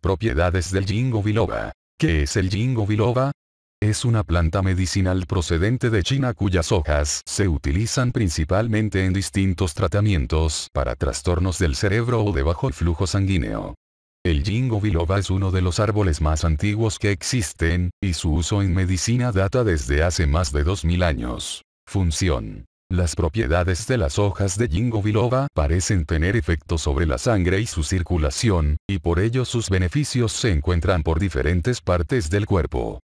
Propiedades del Jingo biloba. ¿Qué es el Jingo biloba? Es una planta medicinal procedente de China cuyas hojas se utilizan principalmente en distintos tratamientos para trastornos del cerebro o de bajo flujo sanguíneo. El Jingo biloba es uno de los árboles más antiguos que existen, y su uso en medicina data desde hace más de 2000 años. Función. Las propiedades de las hojas de Jingo biloba parecen tener efecto sobre la sangre y su circulación, y por ello sus beneficios se encuentran por diferentes partes del cuerpo.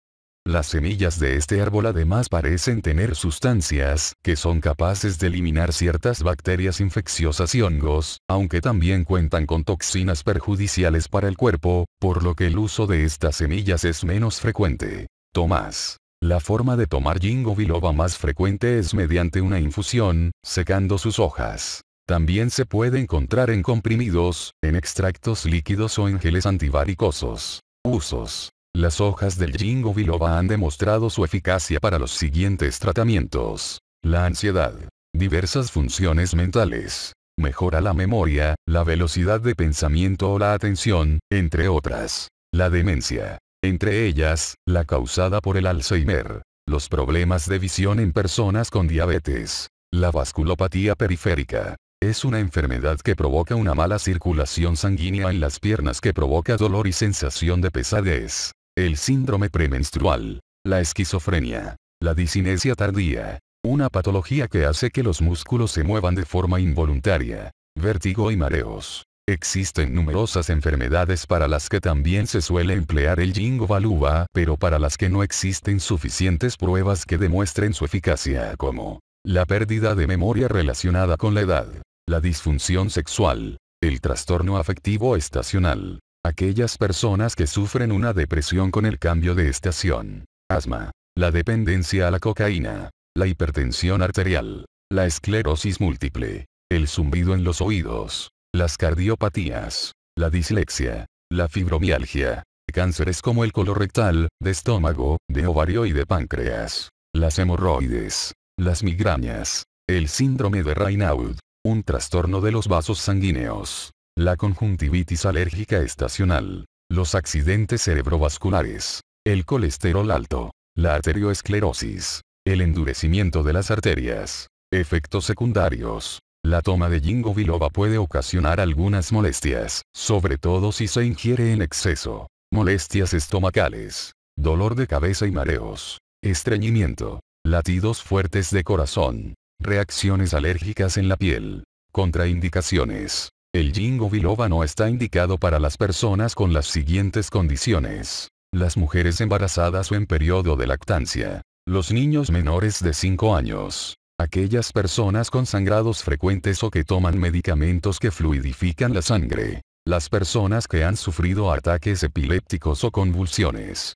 Las semillas de este árbol además parecen tener sustancias que son capaces de eliminar ciertas bacterias infecciosas y hongos, aunque también cuentan con toxinas perjudiciales para el cuerpo, por lo que el uso de estas semillas es menos frecuente. Tomás la forma de tomar jingo biloba más frecuente es mediante una infusión, secando sus hojas. También se puede encontrar en comprimidos, en extractos líquidos o en geles antivaricosos. Usos. Las hojas del jingo biloba han demostrado su eficacia para los siguientes tratamientos. La ansiedad. Diversas funciones mentales. Mejora la memoria, la velocidad de pensamiento o la atención, entre otras. La demencia entre ellas, la causada por el Alzheimer, los problemas de visión en personas con diabetes, la vasculopatía periférica. Es una enfermedad que provoca una mala circulación sanguínea en las piernas que provoca dolor y sensación de pesadez, el síndrome premenstrual, la esquizofrenia, la disinesia tardía, una patología que hace que los músculos se muevan de forma involuntaria, vértigo y mareos. Existen numerosas enfermedades para las que también se suele emplear el baluba, pero para las que no existen suficientes pruebas que demuestren su eficacia como la pérdida de memoria relacionada con la edad, la disfunción sexual, el trastorno afectivo estacional, aquellas personas que sufren una depresión con el cambio de estación, asma, la dependencia a la cocaína, la hipertensión arterial, la esclerosis múltiple, el zumbido en los oídos, las cardiopatías, la dislexia, la fibromialgia, cánceres como el colorectal, de estómago, de ovario y de páncreas, las hemorroides, las migrañas, el síndrome de Raynaud, un trastorno de los vasos sanguíneos, la conjuntivitis alérgica estacional, los accidentes cerebrovasculares, el colesterol alto, la arteriosclerosis, el endurecimiento de las arterias, efectos secundarios, la toma de jingo biloba puede ocasionar algunas molestias, sobre todo si se ingiere en exceso. Molestias estomacales, dolor de cabeza y mareos, estreñimiento, latidos fuertes de corazón, reacciones alérgicas en la piel, contraindicaciones. El jingo biloba no está indicado para las personas con las siguientes condiciones. Las mujeres embarazadas o en periodo de lactancia. Los niños menores de 5 años Aquellas personas con sangrados frecuentes o que toman medicamentos que fluidifican la sangre. Las personas que han sufrido ataques epilépticos o convulsiones.